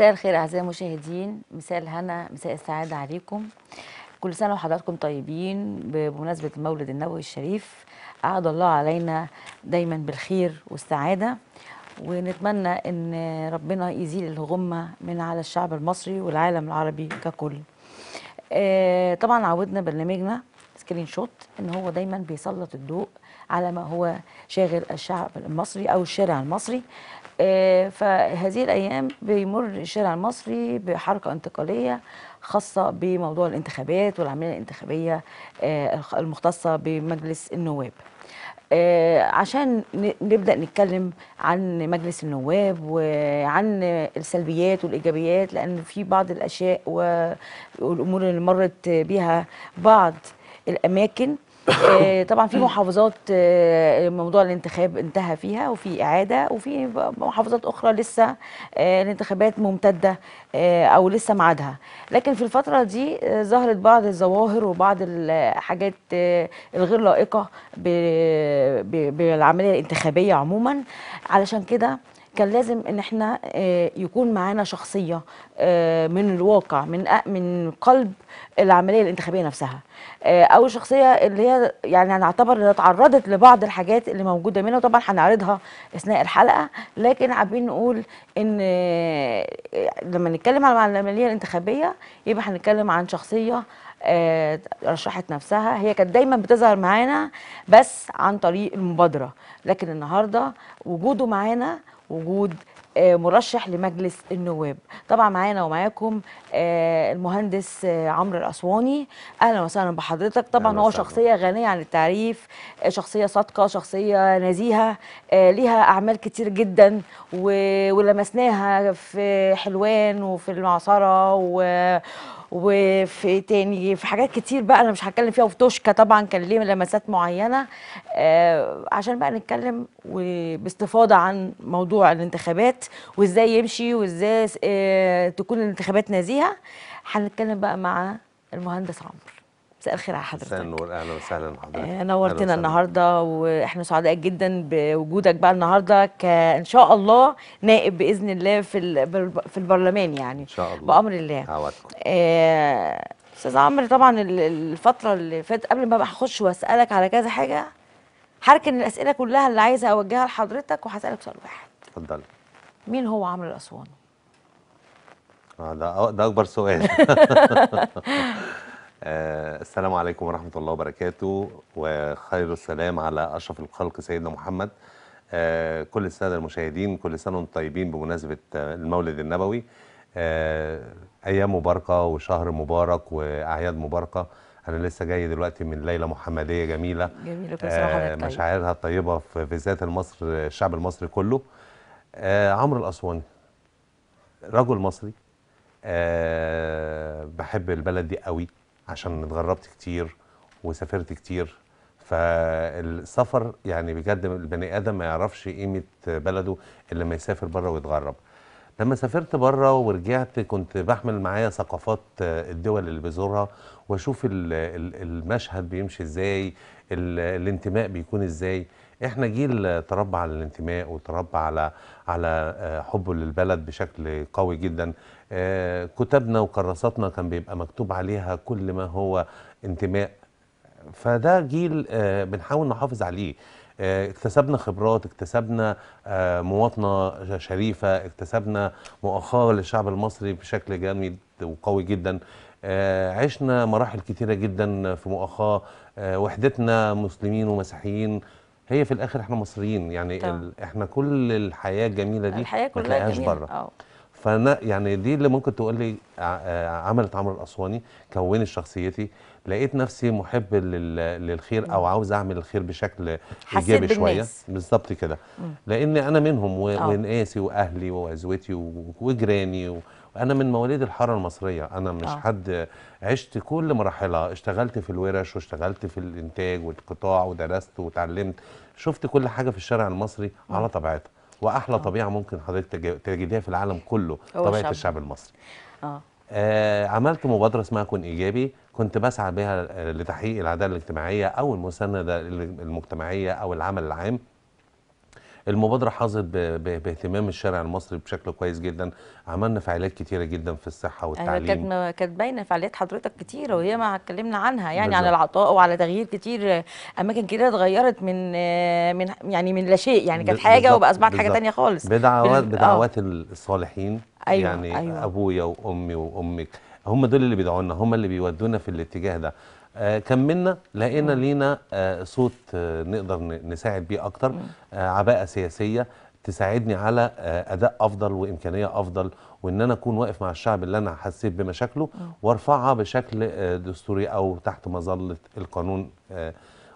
مساء الخير اعزائي المشاهدين مساء الهنا مساء السعاده عليكم كل سنه وحضراتكم طيبين بمناسبه المولد النبوي الشريف اعد الله علينا دايما بالخير والسعاده ونتمنى ان ربنا يزيل الغمه من على الشعب المصري والعالم العربي ككل آه، طبعا عودنا برنامجنا سكرين شوت ان هو دايما بيسلط الضوء على ما هو شاغل الشعب المصري أو الشارع المصري آه، فهذه الأيام بيمر الشارع المصري بحركة انتقالية خاصة بموضوع الانتخابات والعملية الانتخابية آه، المختصة بمجلس النواب آه، عشان نبدأ نتكلم عن مجلس النواب وعن السلبيات والإيجابيات لأن في بعض الأشياء والأمور اللي مرت بها بعض الأماكن آه، طبعا في محافظات آه، موضوع الانتخاب انتهى فيها وفي اعاده وفي محافظات اخرى لسه آه، الانتخابات ممتده او لسه ميعادها لكن في الفتره دي ظهرت بعض الظواهر وبعض الحاجات الغير لائقه بالعمليه الانتخابيه عموما علشان كده كان لازم ان احنا آه، يكون معانا شخصيه آه، من الواقع من من قلب العمليه الانتخابيه نفسها آه، او شخصيه اللي هي يعني هنعتبر انها تعرضت لبعض الحاجات اللي موجوده منها وطبعا هنعرضها اثناء الحلقه لكن حابين نقول ان لما نتكلم عن العمليه الانتخابيه يبقى هنتكلم عن شخصيه رشحت نفسها هي كانت دايما بتظهر معانا بس عن طريق المبادره لكن النهارده وجوده معانا وجود آه، مرشح لمجلس النواب طبعا معانا ومعاكم آه، المهندس آه، عمرو الاسواني اهلا وسهلا بحضرتك طبعا هو شخصيه غنيه عن التعريف شخصيه صادقه شخصيه نزيهه ليها اعمال كتير جدا ولمسناها في حلوان وفي المعصره و وفي تاني في حاجات كتير بقى انا مش هتكلم فيها وفي توشكا طبعا كان ليه لمسات معينه آه عشان بقى نتكلم باستفاضه عن موضوع الانتخابات وازاي يمشي وازاي آه تكون الانتخابات نزيهه هنتكلم بقى مع المهندس عمرو مساء الخير على حضرتك مساء النور اهلا وسهلا بحضرتك آه، نورتنا النهارده واحنا سعداء جدا بوجودك بقى النهارده كان شاء الله نائب باذن الله في في البرلمان يعني ان شاء الله بامر الله عواتكم آه، استاذ آه عمرو طبعا الفتره اللي فاتت قبل ما اخش واسالك على كذا حاجه هركن الاسئله كلها اللي عايزه اوجهها لحضرتك وهسالك سؤال واحد اتفضل مين هو عمرو الاسواني؟ آه، ده ده اكبر سؤال آه السلام عليكم ورحمة الله وبركاته وخير السلام على أشرف الخلق سيدنا محمد آه كل السادة المشاهدين كل سنة وانتم طيبين بمناسبة آه، المولد النبوي آه أيام مباركة وشهر مبارك وأعياد مباركة أنا لسه جاي دلوقتي من ليلة محمدية جميلة جميلة آه مشاعرها الطيبة في ذات المصر الشعب المصري كله آه عمرو الأسواني رجل مصري آه بحب البلد دي قوي عشان اتغربت كتير وسافرت كتير فالسفر يعني بجد البني ادم ما يعرفش قيمه بلده الا لما يسافر بره ويتغرب لما سافرت بره ورجعت كنت بحمل معايا ثقافات الدول اللي بزورها واشوف المشهد بيمشي ازاي الانتماء بيكون ازاي احنا جيل تربى على الانتماء وتربى على على حبه للبلد بشكل قوي جدا آه، كتبنا وكراساتنا كان بيبقى مكتوب عليها كل ما هو انتماء فده جيل آه، بنحاول نحافظ عليه آه، اكتسبنا خبرات اكتسبنا مواطنة شريفة اكتسبنا مؤخرة للشعب المصري بشكل جامد وقوي جدا عشنا مراحل كتيرة جدا في مؤخرة وحدتنا مسلمين ومسيحيين هي في الاخر احنا مصريين يعني احنا كل الحياه الجميله دي الحياه كلها بره فانا يعني دي اللي ممكن تقول لي آه، عملت عمرو الاسواني كونت شخصيتي لقيت نفسي محب للخير او عاوز اعمل الخير بشكل ايجابي شويه بالظبط كده لان انا منهم وناسي آه. واهلي وعزوتي وجيراني انا من مواليد الحاره المصريه انا مش أوه. حد عشت كل مراحلها اشتغلت في الورش واشتغلت في الانتاج والقطاع ودرست وتعلمت شفت كل حاجه في الشارع المصري على طبيعتها واحلى آه. طبيعه ممكن حضرتك تجديها في العالم كله طبيعه شعب. الشعب المصري آه. اه عملت مبادرة اسمها كن إيجابي كنت بسعى بها آه، لتحقيق العدالة الاجتماعية أو المساندة المجتمعية أو العمل العام المبادره حظت باهتمام الشارع المصري بشكل كويس جدا عملنا فعاليات كتيره جدا في الصحه أيوة، والتعليم كانت كانت باينه فعاليات حضرتك كتيره وهي ما اتكلمنا عنها يعني بالزبط. عن العطاء وعلى تغيير كتير اماكن كتيره اتغيرت من من يعني من لا شيء يعني كانت حاجه وبقى اصبحت حاجه ثانيه خالص بدعوات بدعوات آه. الصالحين أيوة يعني أيوة. ابويا وامي وامك هم دول اللي بيدعونا هم اللي بيودونا في الاتجاه ده آه، كملنا لقينا لينا آه، صوت آه، نقدر نساعد بيه اكتر عباءه سياسيه تساعدني على اداء افضل وامكانيه افضل وان انا اكون واقف مع الشعب اللي انا حسيت بمشاكله وارفعها بشكل دستوري او تحت مظله القانون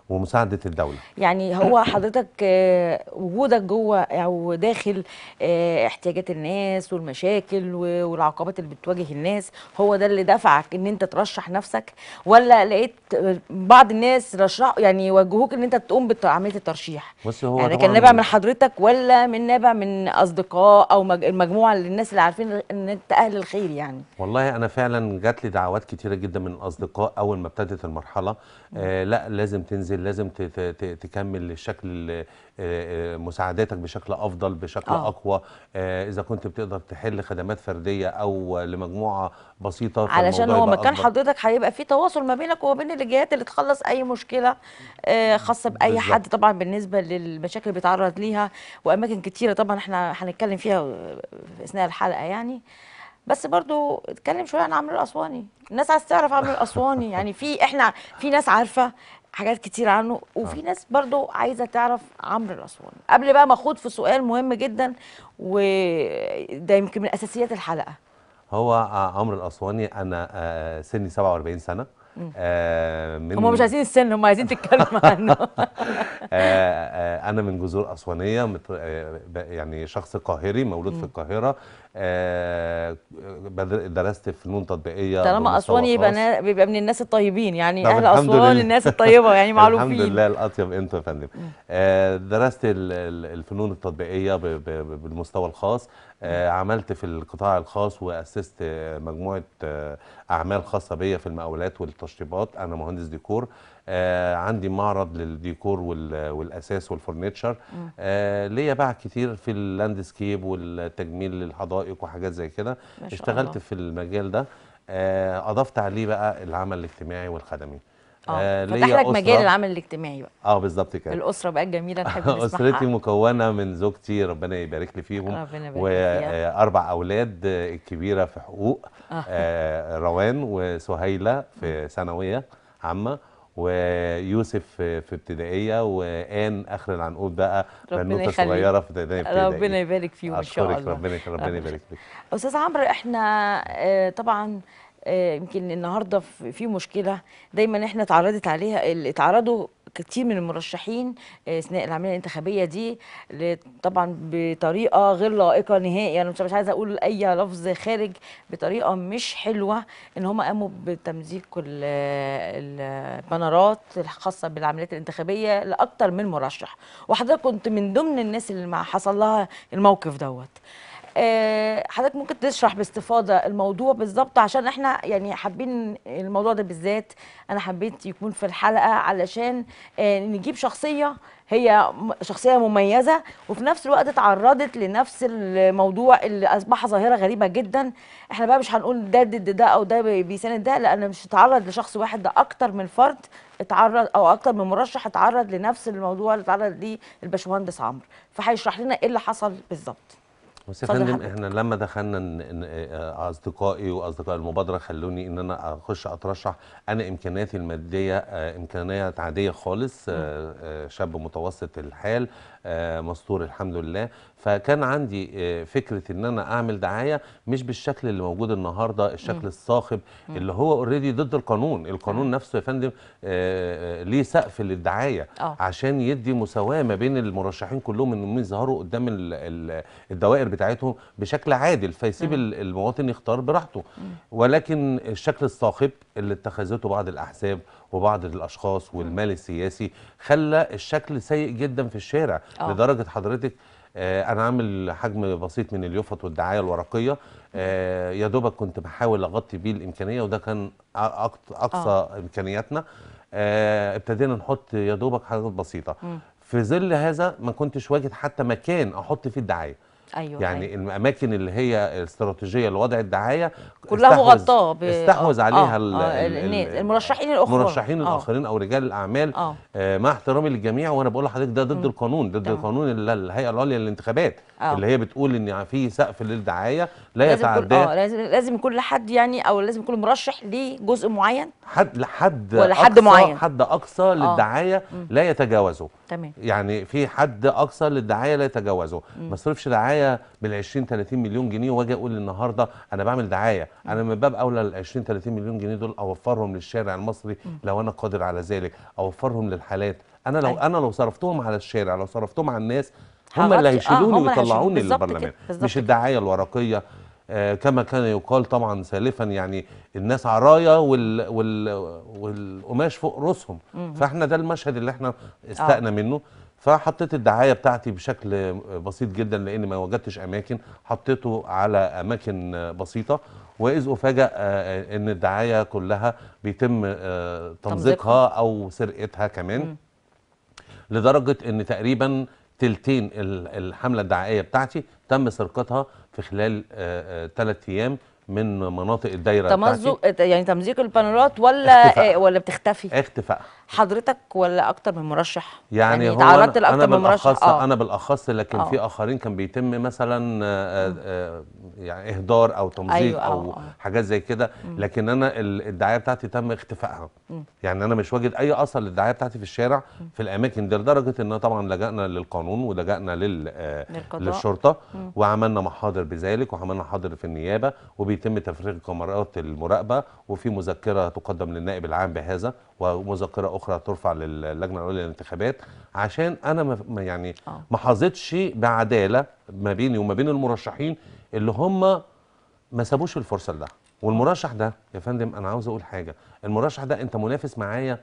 ومساعده الدوله يعني هو حضرتك آه، وجودك جوه او داخل آه، احتياجات الناس والمشاكل والعقبات اللي بتواجه الناس هو ده اللي دفعك ان انت ترشح نفسك ولا لقيت آه، بعض الناس رشحوا يعني وجهوك ان انت تقوم بعمليه الترشيح بس هو يعني كان نابع من حضرتك ولا من نابع من اصدقاء او المجموعه الناس اللي عارفين ان انت اهل الخير يعني والله انا فعلا جات لي دعوات كتيره جدا من الاصدقاء اول ما ابتدت المرحله آه لا لازم تنزل تنزل لازم تكمل الشكل آه، آه، مساعداتك بشكل افضل بشكل آه. اقوى آه، اذا كنت بتقدر تحل خدمات فرديه او لمجموعه بسيطه علشان هو مكان حضرتك هيبقى في تواصل ما بينك وما بين اللي تخلص اي مشكله خاصه باي بالزبط. حد طبعا بالنسبه للمشاكل اللي بيتعرض ليها واماكن كتيره طبعا احنا هنتكلم فيها في اثناء الحلقه يعني بس برضو اتكلم شويه عن عمرو الاسواني الناس عايز تعرف عمرو الاسواني يعني في احنا في ناس عارفه حاجات كتير عنه وفي آه. ناس برضو عايزه تعرف عمرو الاسواني قبل بقى ما اخوض في سؤال مهم جدا وده يمكن من اساسيات الحلقه هو عمرو الاسواني انا آه، سني 47 سنه آه، من هم مش عايزين السن هم عايزين تتكلم عنه انا من جذور اسوانيه يعني شخص قاهري مولود في القاهره آه، درست فنون تطبيقيه طالما اسوان يبقى بيبقى من الناس الطيبين يعني اهل اسوان الناس الطيبه يعني معروفين الحمد لله الاطيب انت يا فندم آه، درست الفنون التطبيقيه بالمستوى الخاص آه، عملت في القطاع الخاص واسست مجموعه اعمال خاصه بيا في المقاولات والتشطيبات انا مهندس ديكور آه عندي معرض للديكور والاساس والفرنتشر آه ليا باع كتير في اللاندسكيب والتجميل للحدائق وحاجات زي كده اشتغلت الله. في المجال ده آه اضفت عليه بقى العمل الاجتماعي والخدمي اه, آه، فتح لك مجال العمل الاجتماعي بقى اه بالظبط كده الاسره بقى الجميله نحب نسمعها اسرتي مكونه من زوجتي ربنا يبارك لي فيهم ربنا يبارك واربع اولاد الكبيره في حقوق آه, آه، روان وسهيله في ثانويه عامه ويوسف في ابتدائيه وان اخر العنقود بقى بنوته صغيره في ابتدائيه ربنا يبارك فيهم ان شاء الله ربنا ربنا يبارك فيك استاذ عمرو احنا آه، طبعا يمكن النهارده في مشكله دايما احنا اتعرضت عليها اتعرضوا كتير من المرشحين آه، اثناء العمليه الانتخابيه دي طبعا بطريقه غير لائقه نهائيا انا يعني مش عايزه اقول اي لفظ خارج بطريقه مش حلوه ان هم قاموا بتمزيق البنرات الخاصه بالعمليات الانتخابيه لاكثر من مرشح وحضرتك كنت من ضمن الناس اللي حصل لها الموقف دوت آه، حضرتك ممكن تشرح باستفاضه الموضوع بالظبط عشان احنا يعني حابين الموضوع ده بالذات انا حبيت يكون في الحلقه علشان آه، نجيب شخصيه هي شخصيه مميزه وفي نفس الوقت اتعرضت لنفس الموضوع اللي اصبح ظاهره غريبه جدا احنا بقى مش هنقول ده ضد ده او ده بيساند ده لان مش اتعرض لشخص واحد ده اكتر من فرد اتعرض او اكتر من مرشح اتعرض لنفس الموضوع اللي اتعرض ليه الباشمهندس عمرو فهيشرح لنا ايه اللي حصل بالظبط بس يا فندم احنا لما دخلنا إيه، آه، اصدقائي واصدقاء المبادره خلوني ان انا اخش اترشح انا امكانياتي الماديه آه، امكانيات عاديه خالص آه، شاب متوسط الحال آه، مستور الحمد لله فكان عندي آه، فكره ان انا اعمل دعايه مش بالشكل اللي موجود النهارده الشكل الصاخب اللي هو اوريدي ضد القانون القانون نفسه يا فندم آه، ليه سقف للدعايه عشان يدي مساواه ما بين المرشحين كلهم انهم يظهروا قدام الدوائر بتاعتهم بشكل عادل فيسيب المواطن يختار براحته ولكن الشكل الصاخب اللي اتخذته بعض الاحزاب وبعض الاشخاص والمال السياسي خلى الشكل سيء جدا في الشارع أوه. لدرجه حضرتك آه، انا عامل حجم بسيط من اليوفط والدعايه الورقيه آه، يا دوبك كنت بحاول اغطي بيه الامكانيه وده كان آه. اقصى أوه. امكانياتنا ابتدينا نحط يا دوبك حاجات بسيطه م. في ظل هذا ما كنتش واجد حتى مكان احط فيه الدعايه أيوة يعني أيوة. الاماكن اللي هي استراتيجيه لوضع الدعايه كلها مغطاه ب... استحوذ آه، عليها آه آه ال... المرشحين الاخرين المرشحين آه. الاخرين او رجال الاعمال آه. آه مع احترامي للجميع وانا بقول لحضرتك ده ضد القانون ضد القانون الهيئه العليا للانتخابات أوه. اللي هي بتقول ان في سقف للدعايه لا يتعدى اه لازم لازم كل حد يعني او لازم يكون مرشح لجزء معين حد لحد ولا حد معين حد اقصى أوه. للدعايه مم. لا يتجاوزه تمام يعني في حد اقصى للدعايه لا يتجاوزه ما اصرفش دعايه بال 20 30 مليون جنيه واجي اقول النهارده انا بعمل دعايه مم. انا من باب اولى ال 20 30 مليون جنيه دول اوفرهم للشارع المصري مم. لو انا قادر على ذلك اوفرهم للحالات انا لو أي. أيوة. انا لو صرفتهم على الشارع لو صرفتهم على الناس هم اللي آه، هيشيلوني آه ويطلعوني للبرلمان مش الدعايه الورقيه آه كما كان يقال طبعا سالفا يعني الناس عرايا وال وال والقماش فوق رؤوسهم فاحنا ده المشهد اللي احنا آه. استقنا آه. منه فحطيت الدعايه بتاعتي بشكل بسيط جدا لان ما وجدتش اماكن حطيته على اماكن بسيطه واذ افاجئ آه، ان الدعايه كلها بيتم تمزيقها او سرقتها كمان لدرجه ان تقريبا تلتين الحملة الدعائية بتاعتي تم سرقتها في خلال ثلاث آه، آه، أيام من مناطق الدايره تمزق يعني تمزيق البانورات ولا اختفاء. آه، ولا بتختفي اختفاء حضرتك ولا اكتر من مرشح يعني, يعني تعرضت لاكتر من مرشح آه. انا بالاخص لكن آه. في اخرين كان بيتم مثلا آه،, آه آه يعني اهدار او تمزيق أيوة او آه. آه. حاجات زي كده لكن انا الدعايه بتاعتي تم اختفائها يعني انا مش واجد اي اثر للدعايه بتاعتي في الشارع في الاماكن دي لدرجه ان طبعا لجانا للقانون ولجانا لل آه، للشرطه مم. وعملنا محاضر بذلك وعملنا حاضر في النيابه وبيتم تفريغ كاميرات المراقبه وفي مذكره تقدم للنائب العام بهذا ومذكره اخرى ترفع للجنه الاولى للانتخابات عشان انا يعني آه. ما حظتش بعداله ما بيني وما بين المرشحين اللي هم ما سابوش الفرصه لده والمرشح ده يا فندم انا عاوز اقول حاجه المرشح ده انت منافس معايا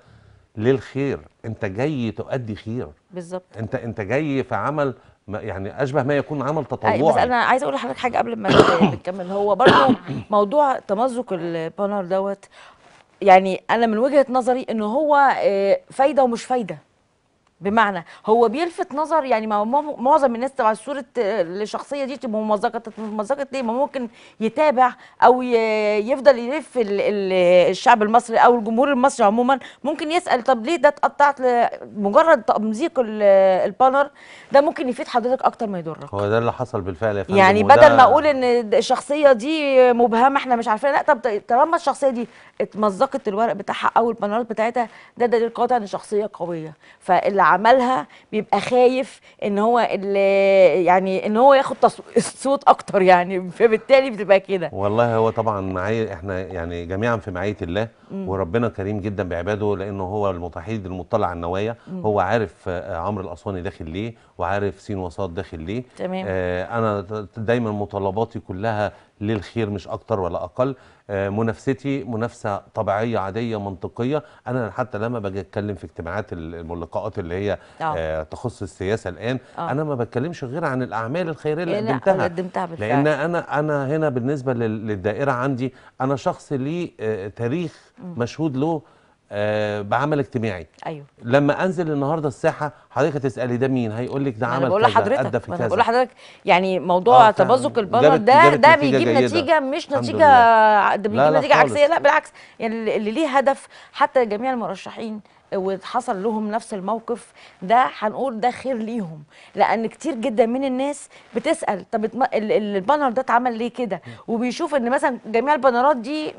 للخير انت جاي تؤدي خير بالظبط انت انت جاي في عمل يعني اشبه ما يكون عمل تطوعي بس انا عايز اقول لحضرتك حاجه قبل ما يعني نكمل هو برضه موضوع تمزق البانر دوت يعني انا من وجهه نظري ان هو آه، فايده ومش فايده بمعنى هو بيلفت نظر يعني ما معظم الناس تبع صوره آه، الشخصيه دي تبقى ممزقه ممزقه ليه ما ممكن يتابع او يفضل يلف الشعب المصري او الجمهور المصري عموما ممكن يسال طب ليه ده اتقطعت مجرد تمزيق البانر ده ممكن يفيد حضرتك اكتر ما يضرك هو ده اللي حصل بالفعل يا فندم يعني بدل ما اقول ان الشخصيه دي مبهمه احنا مش عارفين لا طب طالما الشخصيه دي اتمزقت الورق بتاعها او البانرات بتاعتها ده دليل قاطع ان شخصيه قويه فاللي عملها بيبقى خايف ان هو يعني ان هو ياخد صوت اكتر يعني فبالتالي بتبقى كده والله هو طبعا معي احنا يعني جميعا في معيه الله مم. وربنا كريم جدا بعباده لانه هو المتحيد المطلع على النوايا هو عارف آه، عمرو الاسواني داخل ليه وعارف سين وصاد داخل ليه تمام آه انا دايما مطالباتي كلها للخير مش اكتر ولا اقل منافستي منافسه طبيعيه عاديه منطقيه انا حتى لما باجي اتكلم في اجتماعات اللقاءات اللي هي أوه. آه، تخص السياسه الان أوه. انا ما بتكلمش غير عن الاعمال الخيريه اللي إيه، قدمتها قدمتها لان انا انا هنا بالنسبه للدائره عندي انا شخص لي آه، تاريخ مشهود له آه، بعمل اجتماعي ايوه لما انزل النهارده الساحه حضرتك هتسالي ده مين هيقول لك ده عمل بقول لحضرتك ادى في كذا بقول لحضرتك يعني موضوع آه، تبزق البلد ده ده بيجيب نتيجه مش نتيجه ده بيجيب لا نتيجه لا عكسيه لا بالعكس يعني اللي ليه هدف حتى جميع المرشحين وحصل لهم نفس الموقف ده هنقول ده خير ليهم لان كتير جدا من الناس بتسال طب البانر ده اتعمل ليه كده وبيشوف ان مثلا جميع البانرات دي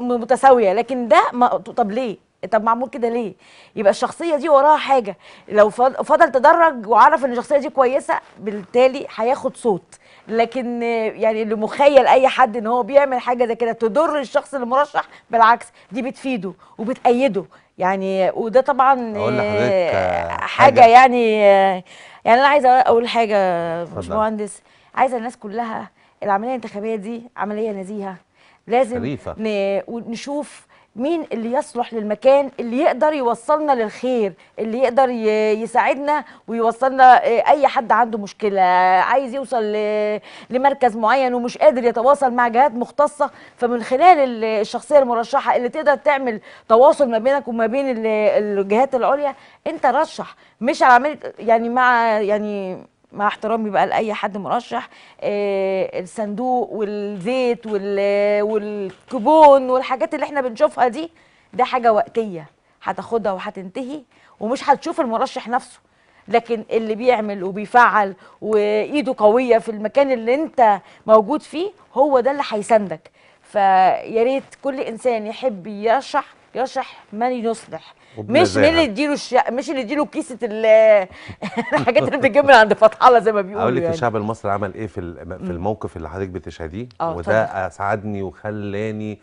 متساويه لكن ده طب ليه طب معمول كده ليه يبقى الشخصيه دي وراها حاجه لو فضل تدرج وعرف ان الشخصيه دي كويسه بالتالي هياخد صوت لكن يعني اللي مخيل اي حد ان هو بيعمل حاجه زي كده تضر الشخص المرشح بالعكس دي بتفيده وبتأيده يعني وده طبعا أقول لحضرتك آه، آه، حاجة, حاجه يعني آه، يعني انا عايزه اقول حاجه باشمهندس عايزه الناس كلها العمليه الانتخابيه دي عمليه نزيهه لازم خريفة. نشوف مين اللي يصلح للمكان اللي يقدر يوصلنا للخير اللي يقدر يساعدنا ويوصلنا آه، اي حد عنده مشكله عايز يوصل لمركز معين ومش قادر يتواصل مع جهات مختصه فمن خلال الشخصيه المرشحه اللي تقدر تعمل تواصل ما بينك وما بين الجهات العليا انت رشح مش على يعني مع يعني مع احترامي بقى لاي حد مرشح آه، الصندوق والزيت والكوبون والحاجات اللي احنا بنشوفها دي ده حاجه وقتيه هتاخدها وهتنتهي ومش هتشوف المرشح نفسه لكن اللي بيعمل وبيفعل وايده قويه في المكان اللي انت موجود فيه هو ده اللي هيساندك فيا ريت كل انسان يحب يرشح يرشح من يصلح مش من اللي يديله الش... مش اللي يديله كيسه ال... الحاجات اللي بتتجاب من عند فتح الله زي ما بيقولوا اقول لك يعني. الشعب المصري عمل ايه في في الموقف اللي حضرتك بتشهديه آه، وده طبعا. اسعدني وخلاني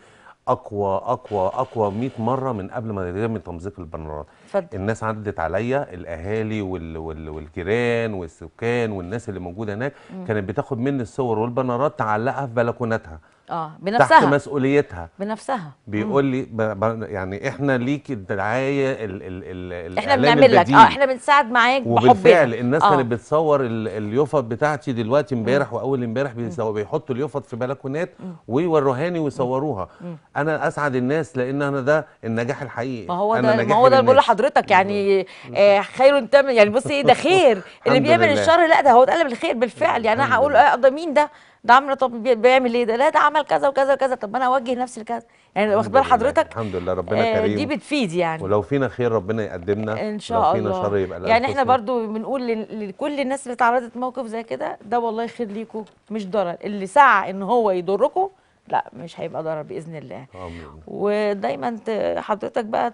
اقوى اقوى اقوى 100 مره من قبل ما يتم تمزيق البنرات فضل. الناس عدت عليا الاهالي وال... وال... والجيران والسكان والناس اللي موجوده هناك م. كانت بتاخد مني الصور والبنرات تعلقها في بلكوناتها اه بنفسها تحت مسؤوليتها بنفسها بيقول لي ب... ب... يعني احنا ليك الدعايه ال... ال... ال... احنا بنعمل لك اه احنا بنساعد معاك بحبك وبالفعل الناس اللي كانت آه. بتصور اليوفط بتاعتي دلوقتي امبارح واول امبارح بيحطوا اليوفط في بلكونات ويوروهاني ويصوروها مم. انا اسعد الناس لان انا ده النجاح الحقيقي ما هو ده ما هو ده بقول لحضرتك يعني آه خير تم يعني بصي ده خير اللي بيعمل الشر لا ده هو اتقلب الخير بالفعل يعني انا هقول اه ده مين ده ده عمرو طب بيعمل ايه ده لا ده عمل كذا وكذا وكذا طب ما انا اوجه نفسي لكذا يعني واخد بال حضرتك الحمد لله ربنا آه، كريم دي بتفيد يعني ولو فينا خير ربنا يقدمنا ان شاء لو فينا الله شر يبقى يعني احنا برضو بنقول لكل الناس اللي اتعرضت موقف زي كده ده والله خير ليكم مش ضرر اللي سعى ان هو يضركم لا مش هيبقى ضرر باذن الله امين ودايما حضرتك بقى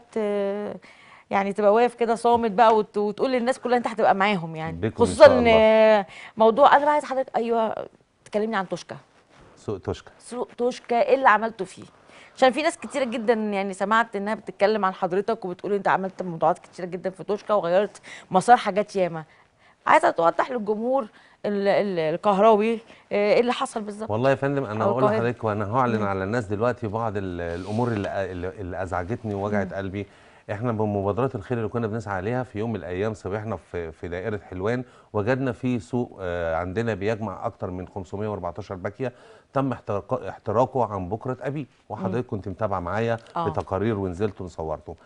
يعني تبقى واقف كده صامت بقى وتقول للناس كلها انت هتبقى معاهم يعني خصوصا موضوع انا بقى عايز حضرتك ايوه تكلمني عن توشكا سوق توشكا سوق توشكا ايه اللي عملته فيه عشان في ناس كتيره جدا يعني سمعت انها بتتكلم عن حضرتك وبتقول انت عملت موضوعات كتيره جدا في توشكا وغيرت مسار حاجات ياما عايزه توضح للجمهور الكهروي آه، ايه اللي حصل بالظبط والله يا فندم انا هقول لحضرتك وانا هعلن على الناس دلوقتي بعض الامور اللي, اللي ازعجتني ووجعت قلبي احنا بمبادرات الخير اللي كنا بنسعى عليها في يوم من الايام صبحنا في في دائره حلوان وجدنا في سوق آه، عندنا بيجمع اكتر من 514 باكيه تم احتراقه عن بكره ابي وحضرتك كنت متابعه معايا آه. بتقارير ونزلت وصورته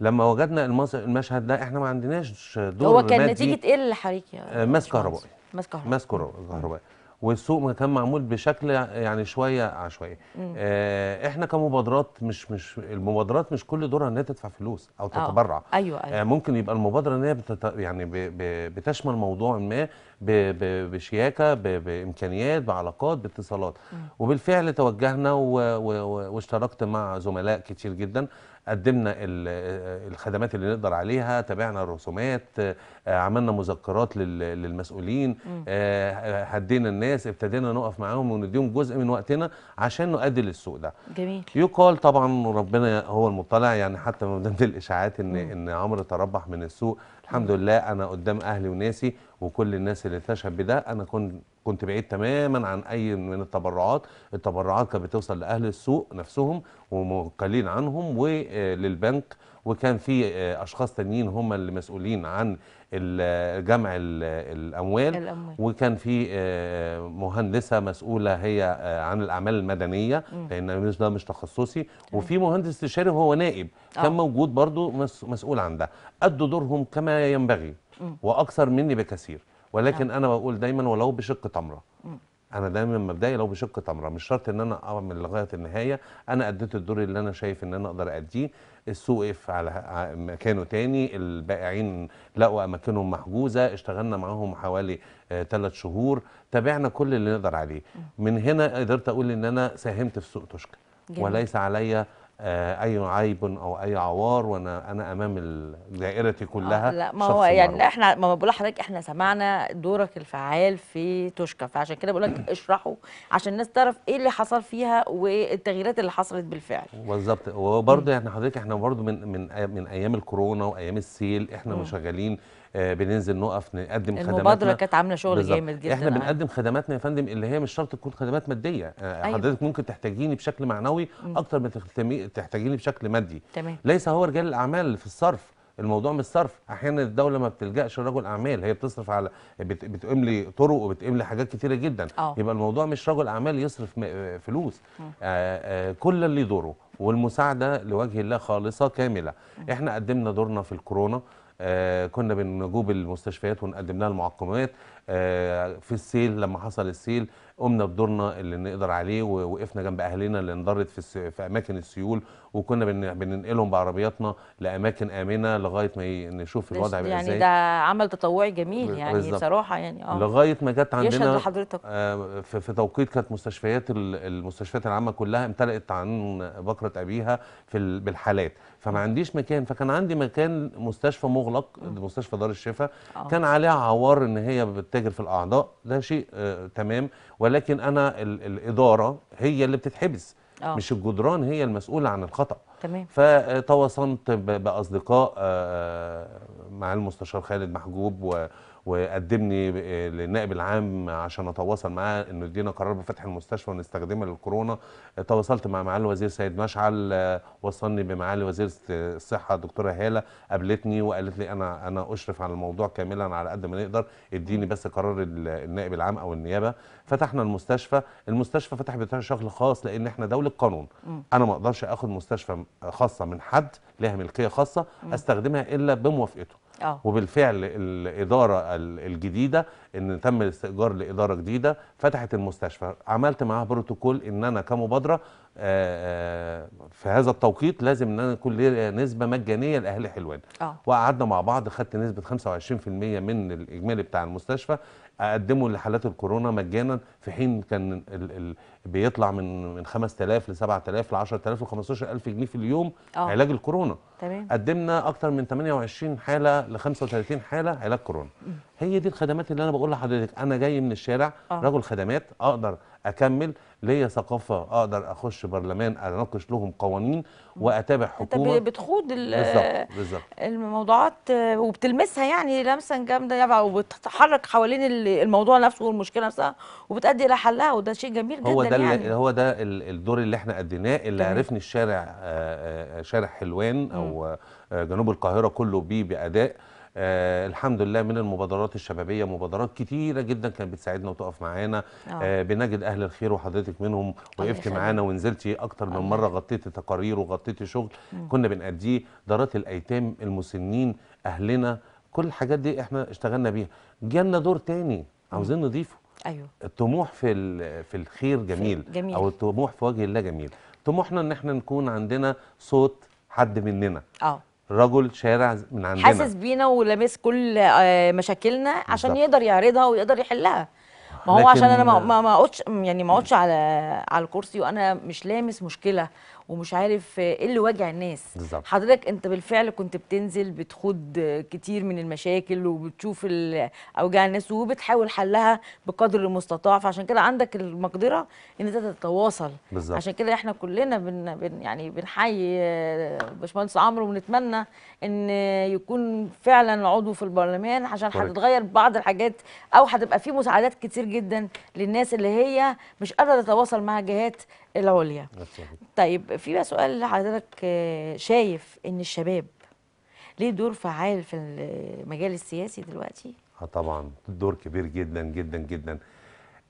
لما وجدنا المشهد ده احنا ما عندناش دور هو كان نتيجه ايه اللي حريق يعني كهربائي ماس كهربائي ماس كهربائي والسوق كان معمول بشكل يعني شويه عشوائي آه،, آه احنا كمبادرات مش مش المبادرات مش كل دورها ان هي تدفع فلوس او آه. تتبرع ايوه, أيوة. آه ممكن يبقى المبادره ان هي بتت... يعني ب... ب... بتشمل موضوع ما ب... ب... بشياكه ب... بامكانيات بعلاقات باتصالات مم. وبالفعل توجهنا و... و... واشتركت مع زملاء كتير جدا قدمنا الخدمات اللي نقدر عليها تابعنا الرسومات آه، عملنا مذكرات للمسؤولين آه، آه، هدينا الناس ابتدينا نقف معاهم ونديهم جزء من وقتنا عشان نؤدي للسوق ده جميل يقال طبعا ربنا هو المطلع يعني حتى من ضمن الاشاعات ان ان عمرو تربح من السوق الحمد لله انا قدام اهلي وناسي وكل الناس اللي تشهد بده انا كنت كنت بعيد تماما عن اي من التبرعات التبرعات كانت بتوصل لاهل السوق نفسهم ومقلين عنهم وللبنك وكان في آه، اشخاص تانيين هم اللي مسؤولين عن جمع الاموال, الأموال. وكان في آه، مهندسه مسؤوله هي آه، عن الاعمال المدنيه لان ده مش تخصصي وفي مهندس استشاري وهو نائب كان موجود برضو مسؤول عن ده ادوا دورهم كما ينبغي واكثر مني بكثير ولكن انا بقول دايما ولو بشق تمره انا دايما مبدئي لو بشق تمره مش شرط ان انا اعمل لغايه النهايه انا اديت الدور اللي انا شايف ان انا اقدر اديه السوق وقف على مكانه تاني البائعين لقوا اماكنهم محجوزه اشتغلنا معاهم حوالي ثلاث آه، شهور تابعنا كل اللي نقدر عليه من هنا قدرت اقول ان انا ساهمت في سوق توشكا وليس عليا آه، اي عيب او اي عوار وانا انا امام دائرتي كلها آه، لا ما هو يعني احنا ما بقول لحضرتك احنا سمعنا دورك الفعال في توشكا فعشان كده بقول لك اشرحوا عشان الناس تعرف ايه اللي حصل فيها والتغييرات اللي حصلت بالفعل بالظبط وبرده يعني حضرتك احنا برده من من من ايام الكورونا وايام السيل احنا مشغلين آه، بننزل نقف نقدم المبادرة خدماتنا المبادره كانت عامله شغل بالزبط. جامد جدا احنا آه. بنقدم خدماتنا يا فندم اللي هي مش شرط تكون خدمات ماديه آه، أيوة. حضرتك ممكن تحتاجيني بشكل معنوي اكتر ما تحتاجيني بشكل مادي تمام. ليس هو رجال الاعمال في الصرف الموضوع مش صرف احيانا الدوله ما بتلجاش لرجل اعمال هي بتصرف على بت... بتقوم لي طرق وبتقوم لي حاجات كتيره جدا أوه. يبقى الموضوع مش رجل اعمال يصرف فلوس آه آه كل اللي دوره والمساعده لوجه الله خالصه كامله احنا قدمنا دورنا في الكورونا آه، كنا بنجوب المستشفيات ونقدم لها المعقمات آه، في السيل لما حصل السيل قمنا بدورنا اللي نقدر عليه ووقفنا جنب اهالينا اللي انضرت في, في اماكن السيول وكنا بننقلهم بعربياتنا لاماكن امنه لغايه ما نشوف الوضع بقى يعني ازاي يعني ده عمل تطوعي جميل يعني بالزبط. بصراحه يعني اه لغايه ما جت عندنا لحضرتك. آه، في, في توقيت كانت مستشفيات المستشفيات العامه كلها امتلأت عن بكره ابيها في بالحالات فما عنديش مكان فكان عندي مكان مستشفى مغلق آه. مستشفى دار الشفاء آه. كان عليها عوار ان هي بتتاجر في الاعضاء ده شيء آه تمام ولكن انا ال الاداره هي اللي بتتحبس أوه. مش الجدران هي المسؤوله عن الخطا تمام فتواصلت باصدقاء آه،, آه مع المستشار خالد محجوب و وقدمني آه، للنائب العام عشان اتواصل معاه انه يدينا قرار بفتح المستشفى ونستخدمها للكورونا تواصلت مع معالي الوزير سيد مشعل آه، وصلني بمعالي وزير الصحه دكتوره هاله قابلتني وقالت لي انا انا اشرف على الموضوع كاملا على قد ما نقدر اديني بس قرار النائب العام او النيابه فتحنا المستشفى المستشفى فتح بشكل خاص لان احنا دوله قانون انا ما اقدرش اخد مستشفى خاصه من حد لها ملكيه خاصه استخدمها الا بموافقته أوه. وبالفعل الاداره الجديده ان تم الاستئجار لاداره جديده فتحت المستشفى عملت معاها بروتوكول ان انا كمبادره آه، آه، في هذا التوقيت لازم ان انا يكون لي نسبه مجانيه لاهل حلوان آه. وقعدنا مع بعض خدت نسبه 25% من الاجمالي بتاع المستشفى اقدمه لحالات الكورونا مجانا في حين كان الـ الـ بيطلع من من 5000 ل 7000 ل 10000 ل 15000 جنيه في اليوم أوه. علاج الكورونا تمام قدمنا اكتر من 28 حاله ل 35 حاله علاج كورونا م. هي دي الخدمات اللي انا بقول لحضرتك انا جاي من الشارع آه. رجل خدمات اقدر اكمل ليا ثقافه اقدر اخش برلمان اناقش لهم قوانين واتابع حكومه انت بتخوض الموضوعات وبتلمسها يعني لمسه جامده وبتتحرك حوالين الموضوع نفسه والمشكله نفسها وبتادي الى حلها وده شيء جميل جدا هو ده يعني. هو ده الدور اللي احنا اديناه اللي جميل. عرفني الشارع آه، آه، شارع حلوان او آه، جنوب القاهره كله بيه باداء آه الحمد لله من المبادرات الشبابيه مبادرات كتيره جدا كانت بتساعدنا وتقف معانا آه, آه، بنجد اهل الخير وحضرتك منهم وقفت معانا ونزلتي اكتر من مره غطيتي تقارير وغطيتي شغل كنا بنأديه دارات الايتام المسنين اهلنا كل الحاجات دي احنا اشتغلنا بيها جالنا دور تاني عاوزين نضيفه ايوه الطموح في في الخير جميل, في جميل او الطموح في وجه الله جميل طموحنا ان احنا نكون عندنا صوت حد مننا اه رجل شارع من عندنا حاسس بينا ولامس كل آه، مشاكلنا عشان بالضبط. يقدر يعرضها ويقدر يحلها ما هو عشان انا ما ما اقعدش يعني ما اقعدش على على الكرسي وانا مش لامس مشكله ومش عارف آه، ايه اللي واجع الناس بالزبط. حضرتك انت بالفعل كنت بتنزل بتخوض آه، كتير من المشاكل وبتشوف اوجاع الناس وبتحاول حلها بقدر المستطاع فعشان كده عندك المقدره ان انت تتواصل بالزبط. عشان كده احنا كلنا بن, بن يعني بنحيي آه، باشمهندس عمرو ونتمنى ان يكون فعلا عضو في البرلمان عشان هتتغير بعض الحاجات او هتبقى في مساعدات كتير جدا للناس اللي هي مش قادره تتواصل مع جهات العليا يعني. طيب في بقى سؤال لحضرتك آه، شايف ان الشباب ليه دور فعال في المجال السياسي دلوقتي اه طبعا دور كبير جدا جدا جدا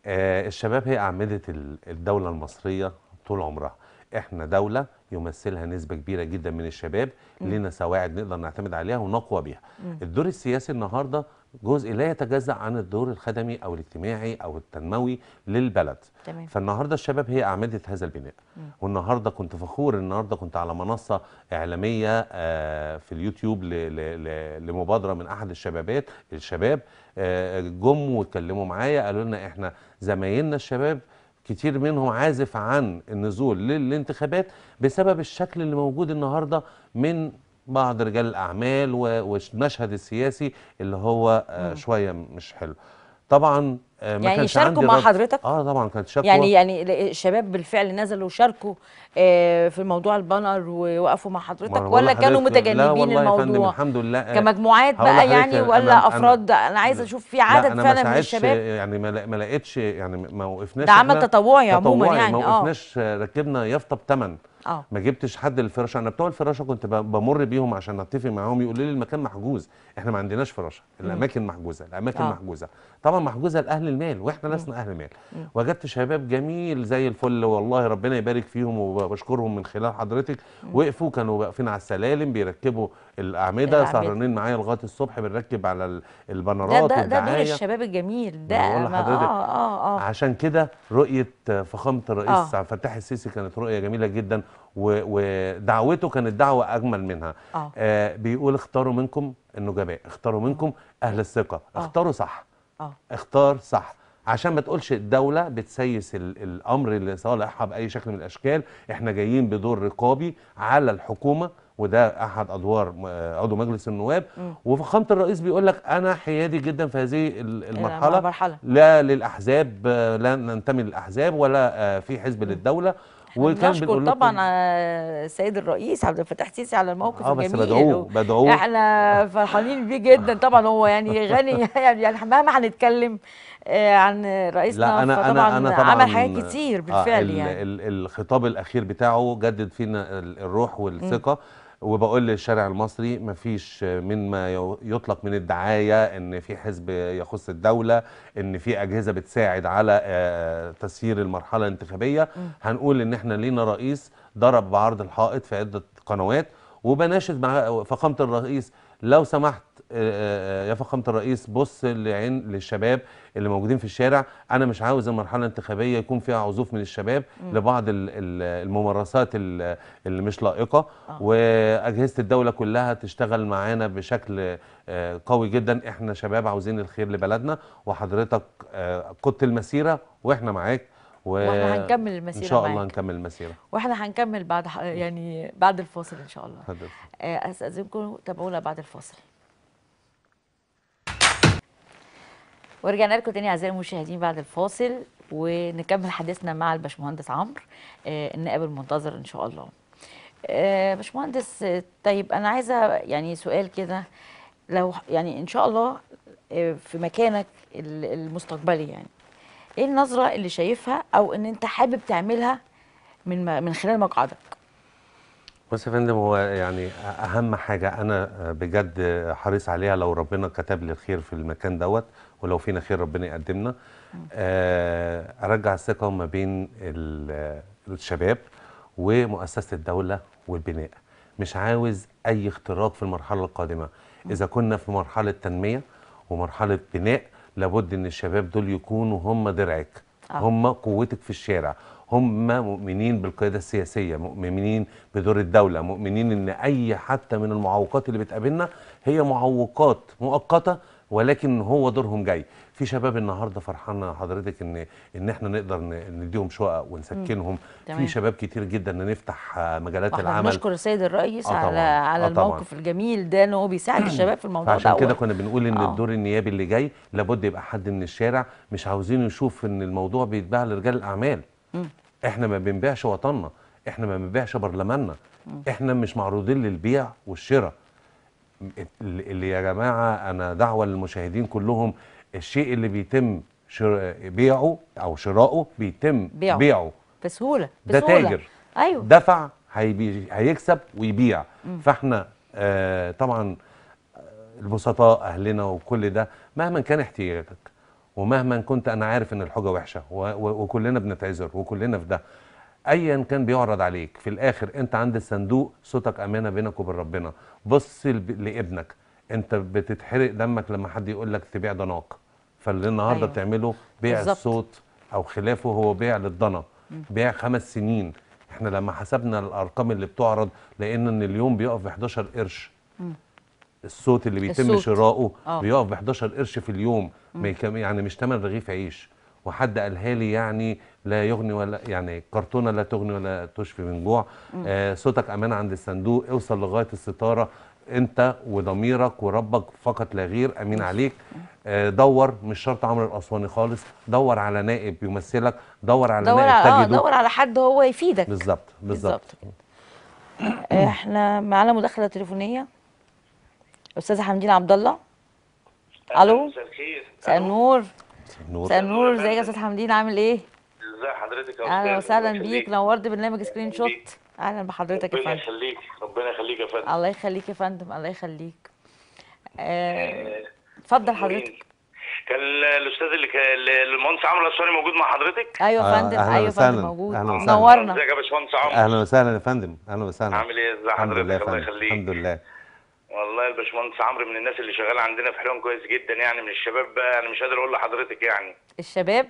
آه الشباب هي اعمده الدوله المصريه طول عمرها احنا دوله يمثلها نسبه كبيره جدا من الشباب لنا سواعد نقدر نعتمد عليها ونقوى بيها الدور السياسي النهارده جزء لا يتجزأ عن الدور الخدمي أو الاجتماعي أو التنموي للبلد تمام. فالنهاردة الشباب هي أعمدة هذا البناء م. والنهاردة كنت فخور النهاردة كنت على منصة إعلامية آه، في اليوتيوب لمبادرة من أحد الشبابات الشباب آه، جم واتكلموا معايا قالوا لنا إحنا زمايلنا الشباب كتير منهم عازف عن النزول للانتخابات بسبب الشكل اللي موجود النهارده من بعض رجال الأعمال والمشهد السياسي اللي هو آه، شوية مش حلو طبعا آه، ما يعني شاركوا مع حضرتك؟ اه طبعا كانت شكوى يعني يعني الشباب بالفعل نزلوا شاركوا آه في موضوع البانر ووقفوا مع حضرتك ولا كانوا متجنبين لا والله الموضوع؟ الحمد لله كمجموعات بقى يعني ولا أنا افراد انا, عايز اشوف في عدد فعلا من الشباب يعني ما لقيتش يعني ما وقفناش ده عمل تطوعي عموما يعني اه ما وقفناش آه، ركبنا يافطه بثمن أوه. ما جبتش حد للفراشه انا بتوع الفراشه كنت بمر بيهم عشان اتفق معاهم يقولوا لي المكان محجوز احنا ما عندناش فراشه الاماكن محجوزه الاماكن أوه. محجوزه طبعا محجوزه لاهل المال واحنا لسنا اهل مال وجدت شباب جميل زي الفل والله ربنا يبارك فيهم وبشكرهم من خلال حضرتك وقفوا كانوا واقفين على السلالم بيركبوا الاعمده سهرانين معايا لغايه الصبح بنركب على البنرات ده ده, ده دور الشباب الجميل ده آه آه آه. عشان كده رؤيه فخامه الرئيس عبد آه. الفتاح السيسي كانت رؤيه جميله جدا ودعوته كانت دعوه اجمل منها آه. آه. بيقول اختاروا منكم النجباء اختاروا منكم اهل الثقه آه. اختاروا صح أوه. اختار صح عشان ما تقولش الدولة بتسيس الأمر لصالحها بأي شكل من الأشكال احنا جايين بدور رقابي على الحكومة وده احد ادوار آه، عضو مجلس النواب وفخامه الرئيس بيقول لك انا حيادي جدا في هذه المرحله لا للاحزاب آه، لا ننتمي للاحزاب ولا آه، في حزب للدوله وكان طبعا آه، السيد الرئيس عبد الفتاح السيسي على الموقف آه، الجميل بس بدعوه بدعوه احنا فرحانين بيه جدا طبعا هو يعني غني يعني, يعني, مهما هنتكلم آه، عن رئيسنا لا أنا أنا أنا طبعا عمل حاجات كتير بالفعل آه يعني الخطاب الاخير بتاعه جدد فينا الروح والثقه م. وبقول للشارع المصري مفيش مما يطلق من الدعايه ان في حزب يخص الدوله ان في اجهزه بتساعد على آه، تسيير المرحله الانتخابيه هنقول ان احنا لينا رئيس ضرب بعرض الحائط في عده قنوات وبناشد مع فخامه الرئيس لو سمحت آه، آه، آه، يا فخامه الرئيس بص لعين للشباب اللي موجودين في الشارع انا مش عاوز المرحله الانتخابيه يكون فيها عزوف من الشباب م. لبعض الممارسات اللي مش لائقه آه. واجهزه الدوله كلها تشتغل معانا بشكل قوي جدا احنا شباب عاوزين الخير لبلدنا وحضرتك قدت المسيره واحنا معاك و... واحنا هنكمل المسيره ان شاء الله معك. نكمل المسيره واحنا هنكمل بعد يعني بعد الفاصل ان شاء الله آه، استاذنكم تابعونا بعد الفاصل ورجعنا لكم تاني اعزائي المشاهدين بعد الفاصل ونكمل حديثنا مع الباشمهندس عمرو آه، النائب المنتظر ان شاء الله آه، باشمهندس طيب انا عايزه يعني سؤال كده لو يعني ان شاء الله في مكانك المستقبلي يعني ايه النظره اللي شايفها او ان انت حابب تعملها من من خلال مقعدك بص يا فندم هو يعني اهم حاجه انا بجد حريص عليها لو ربنا كتب لي الخير في المكان دوت ولو فينا خير ربنا يقدمنا آه، ارجع الثقه ما بين الشباب ومؤسسه الدوله والبناء مش عاوز اي اختراق في المرحله القادمه اذا كنا في مرحله تنميه ومرحله بناء لابد ان الشباب دول يكونوا هم درعك آه. هم قوتك في الشارع هم مؤمنين بالقيادة السياسية مؤمنين بدور الدولة مؤمنين ان اي حتى من المعوقات اللي بتقابلنا هي معوقات مؤقتة ولكن هو دورهم جاي في شباب النهارده فرحانة حضرتك ان ان احنا نقدر نديهم شقق ونسكنهم في شباب كتير جدا ان نفتح مجالات العمل بنشكر السيد الرئيس آه على آه، على الموقف الجميل ده ان هو بيساعد الشباب في الموضوع ده عشان كده كنا بنقول ان أوه. الدور النيابي اللي جاي لابد يبقى حد من الشارع مش عاوزين نشوف ان الموضوع بيتباع لرجال الاعمال مم. احنا ما بنبيعش وطننا احنا ما بنبيعش برلماننا احنا مش معروضين للبيع والشراء اللي يا جماعه انا دعوه للمشاهدين كلهم الشيء اللي بيتم بيعه او شراؤه بيتم بيعه, بيعه. بسهوله بسهوله ده تاجر ايوه دفع هيبي هيكسب ويبيع م. فاحنا آه طبعا آه، البسطاء اهلنا وكل ده مهما كان احتياجك ومهما كنت انا عارف ان الحجه وحشه وكلنا بنتعذر وكلنا في ده ايا كان بيعرض عليك في الاخر انت عند الصندوق صوتك امانه بينك وبين ربنا بص لابنك انت بتتحرق دمك لما حد يقول لك تبيع ضناك فاللي النهارده أيوة. بتعمله بيع بالزبط. الصوت او خلافه هو بيع للضنا بيع خمس سنين احنا لما حسبنا الارقام اللي بتعرض لقينا ان اليوم بيقف ب 11 قرش الصوت اللي بيتم شراؤه آه. بيقف ب 11 قرش في اليوم يعني مش ثمن رغيف عيش وحد قالها لي يعني لا يغني ولا يعني كرتونه لا تغني ولا تشفي من جوع آه صوتك امان عند الصندوق اوصل لغايه الستاره انت وضميرك وربك فقط لا غير امين عليك آه، دور مش شرط عمرو الاسواني خالص دور على نائب يمثلك دور على دور نائب على آه، تجده دور على حد هو يفيدك بالظبط بالظبط آه، احنا معانا مداخله تليفونيه استاذ حمدين عبد الله الو مساء النور مساء النور ازيك يا استاذ حمدين عامل ايه ازي حضرتك يا استاذ اهلا وسهلا بيك نورت برنامج سكرين شوت اهلا بحضرتك يا فندم ربنا يخليك ربنا يخليك يا فندم الله يخليك يا فندم الله يخليك آه، آه، اتفضل آه حضرتك كان الاستاذ اللي كان المهندس عمرو الاسواني موجود مع حضرتك ايوه يا آه، فندم ايوه يا فندم موجود أهلا وسهلا. نورنا ازيك يا باشمهندس عمرو اهلا وسهلا يا فندم اهلا وسهلا عامل ايه ازي حضرتك الله يخليك الحمد لله والله الباشمهندس عمرو من الناس اللي شغاله عندنا في حلوان كويس جدا يعني من الشباب بقى انا مش قادر اقول لحضرتك يعني الشباب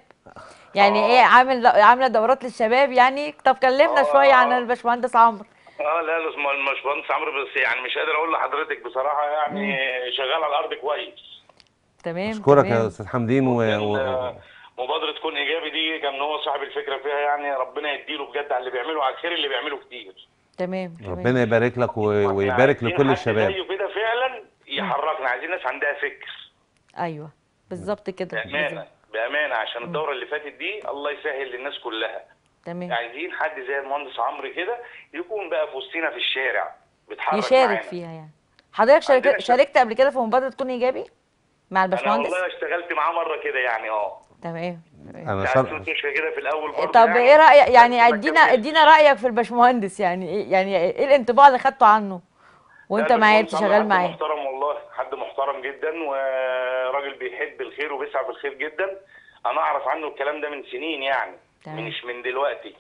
يعني ايه، آه. ايه عامل عامله دورات للشباب يعني طب كلمنا آه. شويه عن الباشمهندس عمرو اه لا لا الباشمهندس عمرو بس يعني مش قادر اقول لحضرتك بصراحه يعني مم. شغال على الارض كويس تمام اشكرك يا استاذ حمدين و... و... آه، مبادره كون ايجابي دي كان هو صاحب الفكره فيها يعني ربنا يديله بجد على اللي بيعمله على الخير اللي بيعمله كتير تمام ربنا يبارك لك و... يعني ويبارك لكل الشباب كده فعلا يحركنا عايزين ناس عندها فكر ايوه بالظبط كده تمام بامانه عشان الدوره اللي فاتت دي الله يسهل للناس كلها تمام عايزين حد زي المهندس عمرو كده يكون بقى في وسطينا في الشارع بيتحرك يشارك معنا. فيها يعني حضرتك شارك... شاركت قبل كده في مبادره تكون ايجابي مع الباشمهندس والله اشتغلت معاه مره كده يعني اه تمام انا يعني شرط كده في الاول برضه طب يعني ايه رايك يعني ادينا ادينا رايك في الباشمهندس يعني ايه يعني ايه الانطباع اللي خدته عنه وانت معاه شغال معاه محترم والله حد محترم جدا و راجل بيحب الخير وبيسعى في الخير جدا انا اعرف عنه الكلام ده من سنين يعني مش من دلوقتي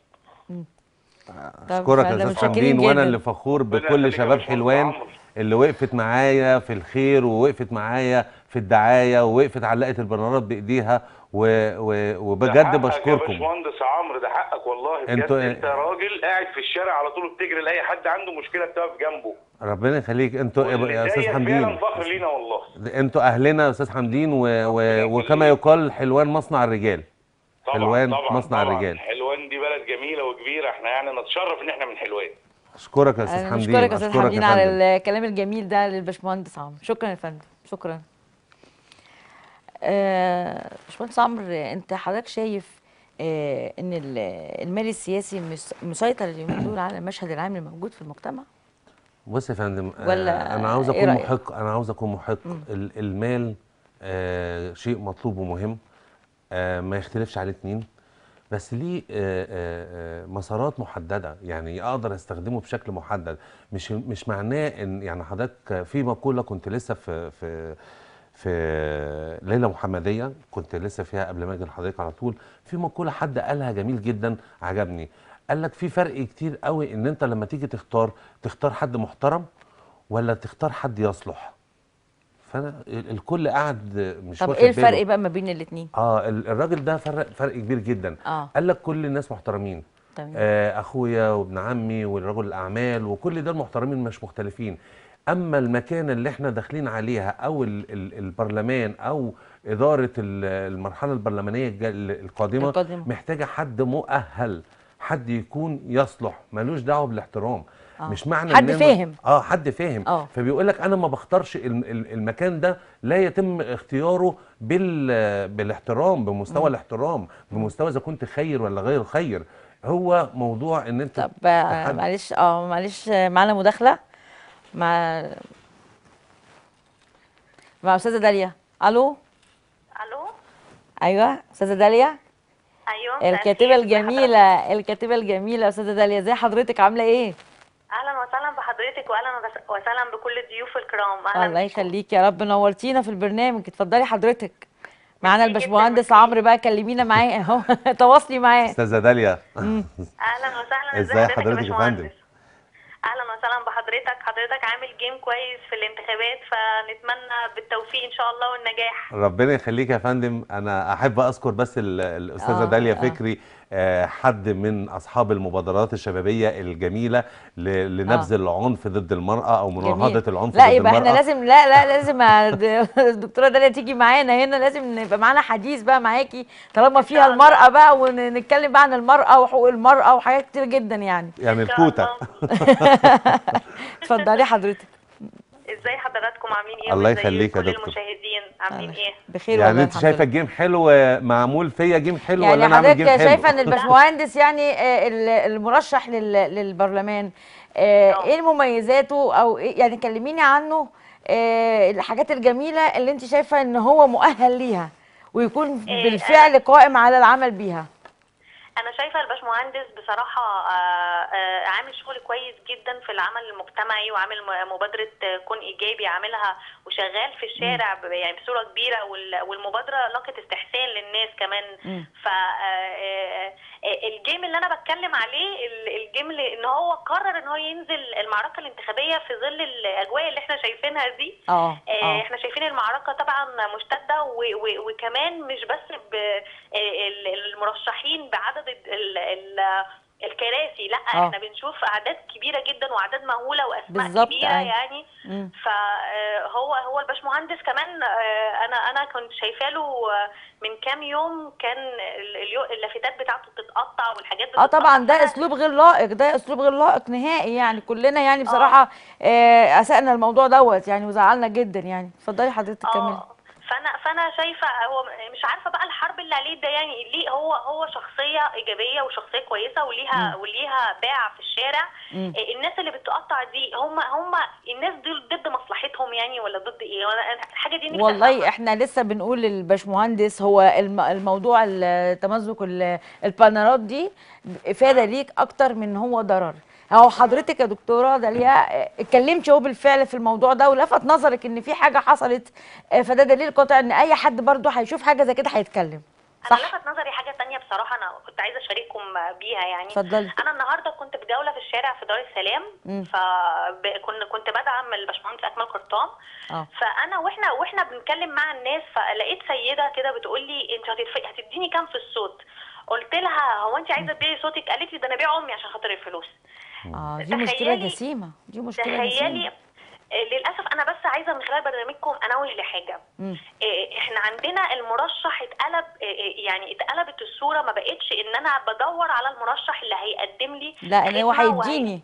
اشكرك يا استاذ حمدين وانا اللي فخور بكل شباب حلوان اللي وقفت معايا في الخير ووقفت معايا في الدعايه ووقفت علقت البنرات بايديها و... و... وبجد بشكركم يا باشمهندس عمرو ده حقك والله بجد انت, انت راجل قاعد في الشارع على طول بتجري لاي حد عنده مشكله بتقف جنبه ربنا يخليك انتوا يا استاذ حمدين فعلا فخر لينا والله انتوا اهلنا يا استاذ حمدين و... و... وكما يقال حلوان مصنع الرجال طبعا حلوان طبعا مصنع طبعا الرجال حلوان دي بلد جميله وكبيره احنا يعني نتشرف ان احنا من حلوان اشكرك يا استاذ حمدين اشكرك يا استاذ حمدين على الكلام الجميل ده للباشمهندس عمرو شكرا يا فندم شكرا آه، باشمهندس عمرو انت حضرتك شايف آه، ان المال السياسي مسيطر اليومين دول على المشهد العام الموجود في المجتمع؟ بص يا فندم آه، انا عاوز إيه اكون إيه محق انا عاوز اكون محق المال آه شيء مطلوب ومهم آه ما يختلفش عليه اثنين بس ليه آه مسارات محدده يعني اقدر استخدمه بشكل محدد مش مش معناه ان يعني حضرتك في مقوله كنت لسه في في في ليله محمديه كنت لسه فيها قبل ما اجي لحضرتك على طول في مقوله حد قالها جميل جدا عجبني قال لك في فرق كتير قوي ان انت لما تيجي تختار تختار حد محترم ولا تختار حد يصلح فانا الكل قاعد مش طب ايه الفرق بقى ما بين الاثنين اه الراجل ده فرق فرق كبير جدا آه. قال لك كل الناس محترمين آه اخويا وابن عمي ورجل الاعمال وكل ده محترمين مش مختلفين اما المكان اللي احنا داخلين عليها او البرلمان او اداره المرحله البرلمانيه القادمه, القادمة. محتاجه حد مؤهل حد يكون يصلح ملوش دعوه بالاحترام آه. مش معنى حد إن فاهم اه حد فاهم آه. فبيقول لك انا ما بختارش المكان ده لا يتم اختياره بال بالاحترام بمستوى م. الاحترام بمستوى اذا كنت خير ولا غير خير هو موضوع ان انت طب معلش اه معلش معانا مداخله مع مع استاذه داليا الو الو ايوه استاذه داليا ايوه الكاتبه الجميله الكاتبه الجميله استاذه داليا ازي حضرتك عامله ايه اهلا وسهلا بحضرتك واهلا وسهلا بكل الضيوف الكرام اهلا الله يخليكي يا رب نورتينا في البرنامج اتفضلي حضرتك معانا الباشمهندس عمرو بقى كلمينا معاه اهو تواصلي معاه استاذه داليا اهلا وسهلا ازي حضرتك يا فندم اهلا وسهلا بحضرتك حضرتك عامل جيم كويس في الانتخابات فنتمنى بالتوفيق ان شاء الله والنجاح ربنا يخليك يا فندم انا احب اذكر بس الاستاذه آه داليا آه. فكري آه، حد من اصحاب المبادرات الشبابيه الجميله لنبذ آه. العنف ضد المراه او مناهضه العنف ضد المراه لا يبقى احنا لازم لا لا لازم الدكتوره داليا تيجي معانا هنا لازم يبقى معانا حديث بقى معاكي طالما فيها المراه بقى ونتكلم بقى عن المراه وحقوق المراه وحاجات كتير جدا يعني يعني الكوته اتفضلي حضرتك ازاي حضراتكم عاملين ايه الله يخليك يا دكتور المشاهدين عاملين آه، ايه بخير يعني انت شايفه الجيم حلو معمول فيا جيم حلو يعني ولا انا عامل جيم حلو يعني حضرتك شايفه ان الباشمهندس يعني آه، المرشح للبرلمان آه، ايه مميزاته او إيه، يعني كلميني عنه الحاجات الجميله اللي انت شايفه ان هو مؤهل ليها ويكون إيه، بالفعل قائم على العمل بيها انا شايفه الباشمهندس بصراحه آه، آه، عامل شغل كويس جدا في العمل المجتمعي وعامل مبادره كن ايجابي عاملها وشغال في الشارع يعني بصوره كبيره والمبادره لاقت استحسان للناس كمان ف آه، الجيم اللي انا بتكلم عليه الجيم ان هو قرر ان هو ينزل المعركه الانتخابيه في ظل الاجواء اللي احنا شايفينها دي اه, آه،, آه. احنا شايفين المعركه طبعا مشتده وكمان مش بس آه، المرشحين بعدد الكراسي لا آه. احنا بنشوف اعداد كبيره جدا واعداد مهوله واسماء كبيره أيوة. يعني. آه. يعني م. فهو هو الباشمهندس كمان آه، انا انا كنت شايفه له آه، من كام يوم كان اللافتات بتاعته بتتقطع والحاجات بتتقطع اه طبعا ده اسلوب غير لائق ده اسلوب غير لائق نهائي يعني كلنا يعني آه. بصراحه آه. اسأنا الموضوع دوت يعني وزعلنا جدا يعني اتفضلي حضرتك آه. كملي فانا فانا شايفه هو مش عارفه بقى الحرب اللي عليه ده يعني ليه هو هو شخصيه ايجابيه وشخصيه كويسه وليها م. وليها باع في الشارع م. إيه، الناس اللي بتقطع دي هم هم الناس دول ضد مصلحتهم يعني ولا ضد ايه وانا الحاجه دي والله احنا لسه بنقول للباشمهندس هو الموضوع التمزق البانرات دي افاده ليك اكتر من هو ضرر هو حضرتك يا دكتوره داليا اتكلمتي اهو بالفعل في الموضوع ده ولفت نظرك ان في حاجه حصلت آه، فده دليل قاطع ان اي حد برده هيشوف حاجه زي كده هيتكلم صح. انا لفت نظري حاجه ثانيه بصراحه انا كنت عايزه اشارككم بيها يعني فضل. انا النهارده كنت بجوله في الشارع في دار السلام فكنا كنت بدعم الباشمهندس اكمل قرطان آه. فانا واحنا واحنا بنتكلم مع الناس فلقيت سيده كده بتقول لي انت هتديني كام في الصوت قلت لها هو انت عايزه تبيعي صوتك قالت لي ده انا بيع امي عشان خاطر الفلوس اه دي مشكله جسيمه دي مشكله جسيمه للاسف انا بس عايزه من خلال برنامجكم انوه لحاجه مم. آه، احنا عندنا المرشح اتقلب آه، آه، يعني اتقلبت الصوره ما بقتش ان انا بدور على المرشح اللي هيقدم لي لا اللي هو هيديني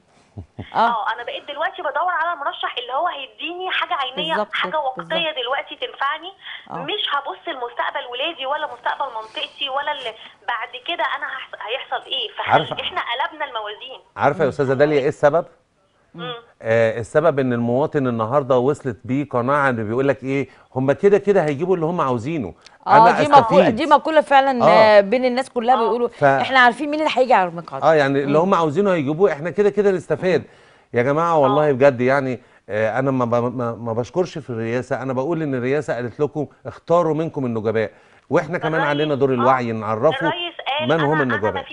اه. اه انا بقيت دلوقتي بدور على المرشح اللي هو هيديني حاجه عينيه بالزبط. حاجه وقتيه بالزبط. دلوقتي تنفعني أوه. مش هبص لمستقبل ولادي ولا مستقبل منطقتي ولا اللي بعد كده انا هيحصل ايه فاحنا قلبنا الموازين عارفه يا استاذه داليا ايه السبب؟ آه. آه السبب ان المواطن النهارده وصلت بيه قناعه انه بيقول لك ايه هم كده كده هيجيبوا اللي هم عاوزينه اه أنا دي مقوله دي مقوله فعلا آه بين الناس كلها آه. بيقولوا ف... احنا عارفين مين اللي هيجي على المقعد اه يعني اللي هم عاوزينه هيجيبوه احنا كده كده نستفاد يا جماعه والله آه. بجد يعني آه انا ما, ما, ما بشكرش في الرئاسه انا بقول ان الرئاسه قالت لكم اختاروا منكم النجباء واحنا كمان علينا دور آه. الوعي نعرفه من هم النجباء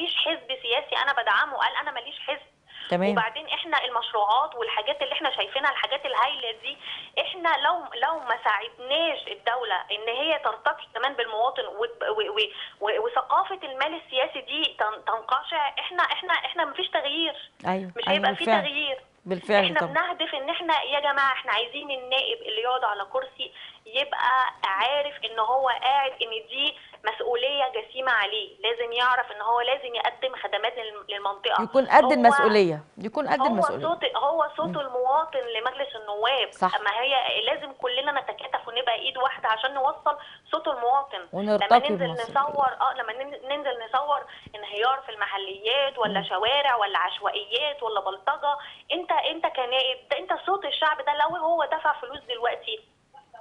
تمام. وبعدين احنا المشروعات والحاجات اللي احنا شايفينها الحاجات الهايله دي احنا لو لو ما ساعدناش الدوله ان هي ترتقي كمان بالمواطن وثقافه المال السياسي دي تنقشع احنا احنا احنا ما فيش تغيير أيوة. مش أيوة، هيبقى أيوة في تغيير بالفعل احنا طبعا. بنهدف ان احنا يا جماعه احنا عايزين النائب اللي يقعد على كرسي يبقى عارف ان هو قاعد ان دي مسؤوليه جسيمه عليه لازم يعرف ان هو لازم يقدم خدمات للمنطقه يكون قد المسؤوليه يكون قد المسؤوليه هو صوت هو صوت المواطن لمجلس النواب صح. ما هي لازم كلنا نتكاتف ونبقى ايد واحده عشان نوصل صوت المواطن لما ننزل نصور اه لما ننزل نصور انهيار في المحليات ولا شوارع ولا عشوائيات ولا بلطجه انت انت كنائب ده انت صوت الشعب ده لو هو دفع فلوس دلوقتي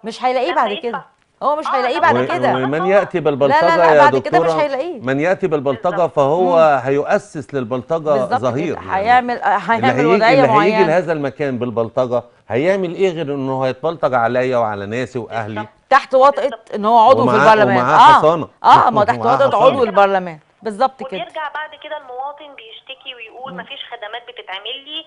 مش هيلاقيه بعد كده هو مش هيلاقيه آه، بعد كده من ياتي بالبلطجه يا دكتوره بعد كده مش هيلاقيه من ياتي بالبلطجه فهو هيؤسس للبلطجه ظهير يعني هيعمل هيعمل ولايه معينه اللي هيجي لهذا المكان بالبلطجه هيعمل ايه غير انه هيتبلطج عليا وعلى ناسي واهلي تحت وطئه ان هو عضو في البرلمان اه حصانه اه ما تحت وطئه عضو البرلمان بالظبط كده وبيرجع بعد كده المواطن بيشتكي ويقول ما فيش خدمات بتتعمل لي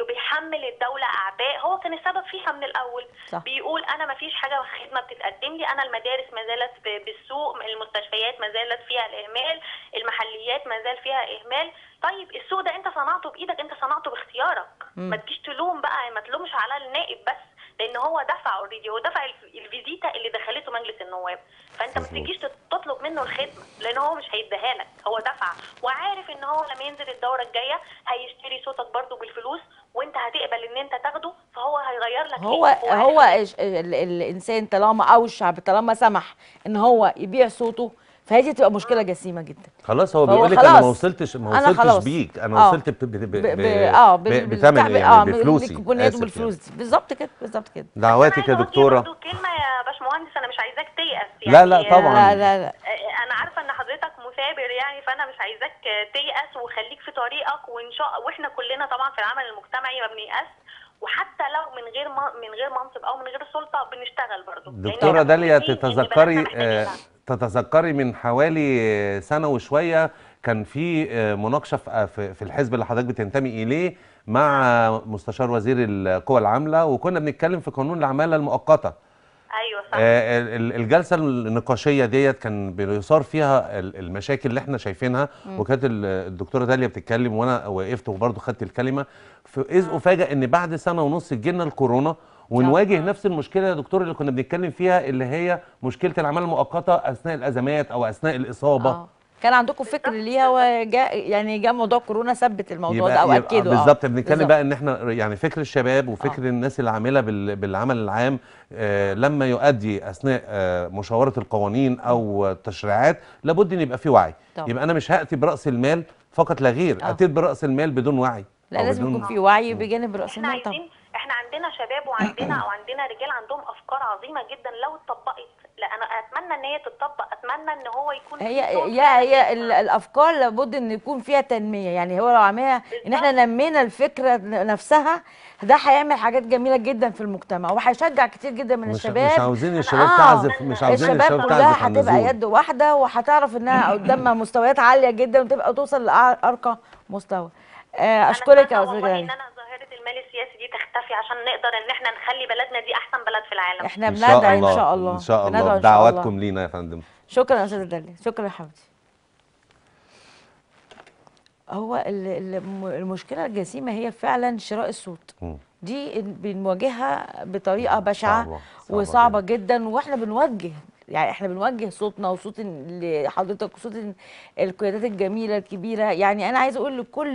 وبيحمل الدوله اعباء هو كان السبب فيها من الاول صح. بيقول انا ما فيش حاجه خدمه بتتقدم لي انا المدارس ما زالت بالسوق المستشفيات ما زالت فيها الاهمال المحليات ما زال فيها اهمال طيب السوق ده انت صنعته بايدك انت صنعته باختيارك م. ما تجيش تلوم بقى ما تلومش على النائب بس لان هو دفع اوريدي هو دفع الفيزيتا اللي دخلته مجلس النواب فانت ما تجيش تطلب منه الخدمه لان هو مش هيديها لك هو دفع وعارف ان هو لما ينزل الدوره الجايه هيشتري صوتك برده بالفلوس وانت هتقبل ان انت تاخده فهو هيغير لك هو إيه؟ هو, هو الانسان طالما اوشع طالما سمح ان هو يبيع صوته فهذه تبقى مشكله جسيمه جدا خلاص هو بيقول لك انا ما وصلتش ما وصلتش أنا بيك انا آه. وصلت ب ب اه بثمن يعني بفلوسي بالفلوس يعني. بالظبط كده بالظبط كده دعواتك يا دكتوره كلمه يا باشمهندس انا مش عايزاك تيأس يعني لا لا طبعا لا لا لا. آه، آه، انا عارفه ان حضرتك مثابر يعني فانا مش عايزاك تيأس وخليك في طريقك وان شاء واحنا كلنا طبعا في العمل المجتمعي ما بنيأس وحتى لو من غير من غير منصب او من غير سلطه بنشتغل برضه دكتوره داليا تتذكري تتذكري من حوالي سنه وشويه كان في آه، مناقشه آه، في الحزب اللي حضرتك بتنتمي اليه مع مستشار وزير القوى العامله وكنا بنتكلم في قانون العماله المؤقته ايوه صح آه، الجلسه النقاشيه ديت كان بيثار فيها المشاكل اللي احنا شايفينها وكانت الدكتوره داليا بتتكلم وانا وقفت وبرضه خدت الكلمه اذ افاجئ ان بعد سنه ونص جينا الكورونا ونواجه نفس المشكله يا دكتور اللي كنا بنتكلم فيها اللي هي مشكله العماله المؤقته اثناء الازمات او اثناء الاصابه آه. كان عندكم فكر ليها وجاء يعني جاء موضوع كورونا ثبت الموضوع ده او اكده آه. بالظبط بنتكلم بقى ان احنا يعني فكر الشباب وفكر آه. الناس العامله بالعمل العام آه لما يؤدي اثناء آه مشاوره القوانين او التشريعات لابد ان يبقى في وعي طب. يبقى انا مش هاتي براس المال فقط لا غير آه. اتيت براس المال بدون وعي لا لازم يكون في وعي بجانب راس المال طبعا احنا عندنا شباب وعندنا او عندنا رجال عندهم افكار عظيمه جدا لو اتطبقت لا انا اتمنى ان هي تتطبق اتمنى ان هو يكون هي يا هي الافكار لابد ان يكون فيها تنميه يعني هو لو عملها ان احنا نمينا الفكره نفسها ده هيعمل حاجات جميله جدا في المجتمع وهيشجع كتير جدا من مش الشباب مش عاوزين الشباب آه تعزف مش عاوزين الشباب, الشباب تعزف هتبقى يد واحده وهتعرف انها قدامها مستويات عاليه جدا وتبقى توصل لارقى مستوى آه، اشكرك يا استاذ غالي العافية عشان نقدر ان احنا نخلي بلدنا دي احسن بلد في العالم احنا بندعي ان شاء الله ان شاء الله, الله. دعواتكم لينا يا فندم شكرا يا استاذ دلي شكرا يا حمدي هو المشكله الجسيمه هي فعلا شراء الصوت دي بنواجهها بطريقه بشعه صعبة. صعبة وصعبه جدا, جداً واحنا بنوجه يعني احنا بنوجه صوتنا وصوت حضرتك وصوت القيادات الجميله الكبيره يعني انا عايزه اقول لكل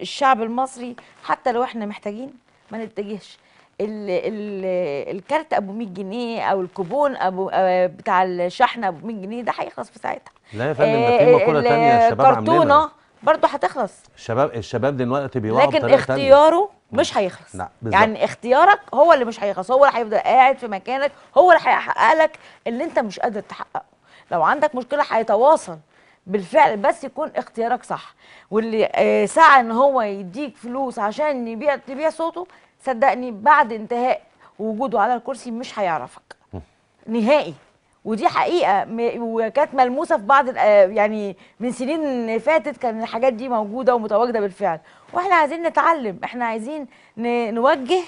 الشعب المصري حتى لو احنا محتاجين ما نتجهش ال ال الكارت ابو 100 جنيه او الكوبون ابو آه، بتاع الشحن ابو 100 جنيه ده هيخلص في ساعتها لا يا فندم ده في آه، مقوله ثانيه الشباب عاملينها برضه هتخلص الشباب الشباب دلوقتي بيوعوا لكن اختياره تانية. مش هيخلص لا بالزبط. يعني اختيارك هو اللي مش هيخلص هو اللي هيفضل قاعد في مكانك هو اللي هيحقق لك اللي انت مش قادر تحققه لو عندك مشكله هيتواصل بالفعل بس يكون اختيارك صح واللي آه، سعى ان هو يديك فلوس عشان يبيع تبيع صوته صدقني بعد انتهاء وجوده على الكرسي مش هيعرفك نهائي ودي حقيقه وكانت ملموسه في بعض آه، يعني من سنين فاتت كان الحاجات دي موجوده ومتواجده بالفعل واحنا عايزين نتعلم احنا عايزين نوجه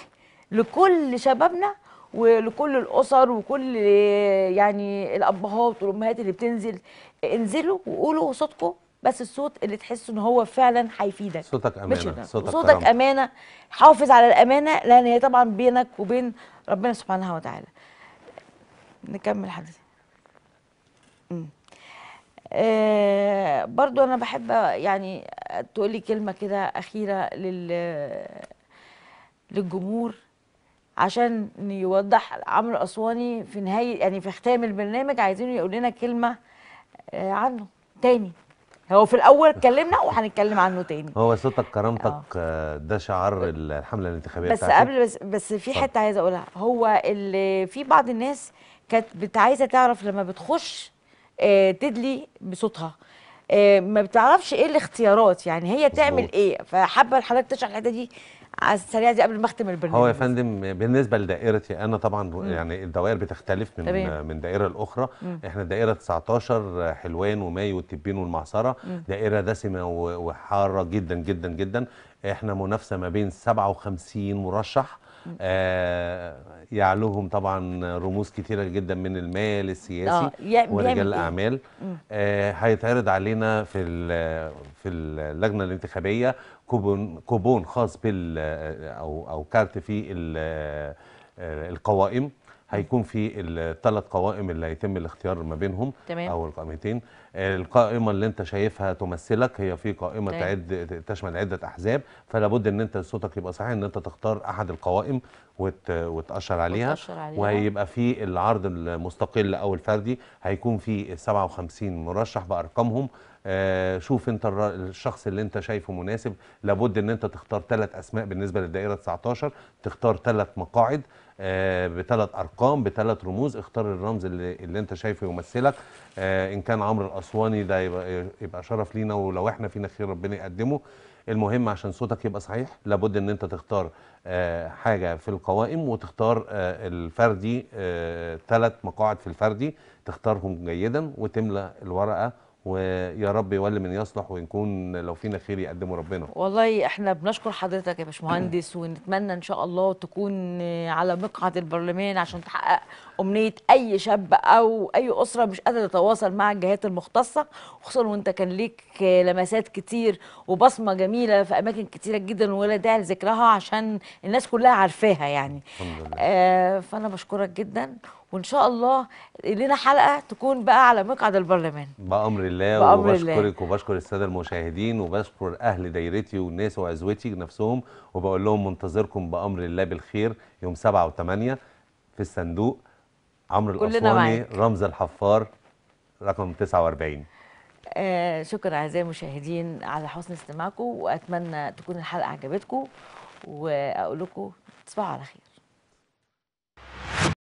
لكل شبابنا ولكل الاسر وكل آه، يعني الابهات والامهات اللي بتنزل انزلوا وقولوا صوتكم بس الصوت اللي تحس ان هو فعلا هيفيدك صوتك امانه صوتك, صوتك امانه حافظ على الامانه لان هي طبعا بينك وبين ربنا سبحانه وتعالى نكمل حديث آه برضو انا بحب يعني تقولي كلمه كده اخيره لل للجمهور عشان يوضح عمرو اسواني في نهايه يعني في ختام البرنامج عايزينه يقول لنا كلمه آه، عنه تاني هو في الاول اتكلمنا وهنتكلم عنه تاني هو صوتك كرامتك أوه. آه، ده شعار الحمله الانتخابيه بس بتاعتك. قبل بس بس في حته عايزه اقولها هو اللي في بعض الناس كانت عايزه تعرف لما بتخش آه، تدلي بصوتها ما بتعرفش ايه الاختيارات يعني هي تعمل ايه فحابه حضرتك تشرح الحته دي على السريعه دي قبل ما اختم البرنامج هو يا فندم بالنسبه لدائرتي انا طبعا مم. يعني الدوائر بتختلف من طبعًا. من دائره لاخرى احنا دائره 19 حلوان وماي والتبين والمعصره دائره دسمه وحاره جدا جدا جدا احنا منافسه ما بين 57 مرشح آه يعلوهم طبعا رموز كتيره جدا من المال السياسي آه ورجال إيه؟ الاعمال آه هيتعرض علينا في في اللجنه الانتخابيه كوبون كوبون خاص بال او او كارت في آه، القوائم هيكون في الثلاث قوائم اللي هيتم الاختيار ما بينهم تمام. او القائمتين القائمه اللي انت شايفها تمثلك هي في قائمه تمام. تعد تشمل عده احزاب فلا بد ان انت صوتك يبقى صحيح ان انت تختار احد القوائم وت... وتاشر عليها, عليها وهيبقى في العرض المستقل او الفردي هيكون في 57 مرشح بارقامهم آه شوف انت الشخص اللي انت شايفه مناسب لابد ان انت تختار ثلاث اسماء بالنسبه للدائره 19 تختار ثلاث مقاعد آه، بثلاث ارقام بثلاث رموز اختار الرمز اللي, اللي انت شايفه يمثلك آه، ان كان عمرو الاسواني ده يبقى, يبقى شرف لينا ولو احنا فينا خير ربنا يقدمه المهم عشان صوتك يبقى صحيح لابد ان انت تختار آه، حاجه في القوائم وتختار الفردي ثلاث مقاعد في الفردي تختارهم جيدا وتملى الورقه ويا رب يولي من يصلح ونكون لو فينا خير يقدمه ربنا والله احنا بنشكر حضرتك يا باشمهندس ونتمنى ان شاء الله تكون على مقعد البرلمان عشان تحقق امنيه اي شاب او اي اسره مش قادره تتواصل مع الجهات المختصه خصوصا وانت كان ليك لمسات كتير وبصمه جميله في اماكن كتيره جدا ولا داعي لذكرها عشان الناس كلها عارفاها يعني الحمد لله. آه فانا بشكرك جدا وان شاء الله لنا حلقه تكون بقى على مقعد البرلمان بامر الله بأمر وبشكرك الله. وبشكر الساده المشاهدين وبشكر اهل دايرتي والناس وعزوتي نفسهم وبقول لهم منتظركم بامر الله بالخير يوم 7 و8 في الصندوق عمرو الاسواني رمز الحفار رقم 49 آه شكرا اعزائي المشاهدين على حسن استماعكم واتمنى تكون الحلقه عجبتكم واقول لكم تصبحوا على خير